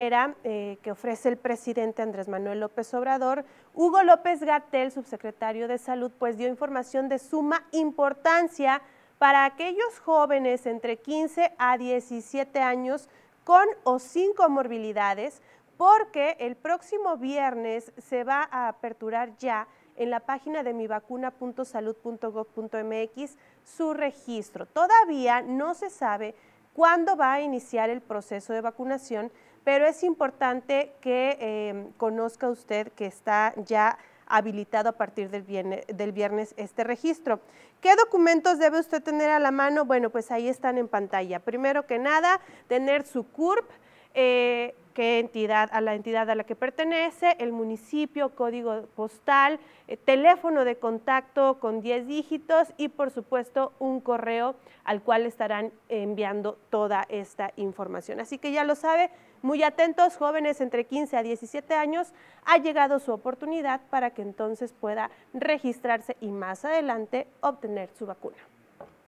Eh, que ofrece el presidente Andrés Manuel López Obrador, Hugo López Gatel, subsecretario de Salud, pues dio información de suma importancia para aquellos jóvenes entre 15 a 17 años con o sin comorbilidades, porque el próximo viernes se va a aperturar ya en la página de mivacuna.salud.gov.mx su registro. Todavía no se sabe cuándo va a iniciar el proceso de vacunación, pero es importante que em, conozca usted que está ya habilitado a partir del viernes, este registro. ¿Qué documentos debe usted tener a la mano? Bueno, pues ahí están en pantalla. Primero que nada, tener su CURP. Eh, qué entidad, a la entidad a la que pertenece, el municipio, código postal, eh, teléfono de contacto con 10 dígitos y por supuesto un correo al cual estarán enviando toda esta información. Así que ya lo sabe, muy atentos, jóvenes entre 15 a 17 años, ha llegado su oportunidad para que entonces pueda registrarse y más adelante obtener su vacuna.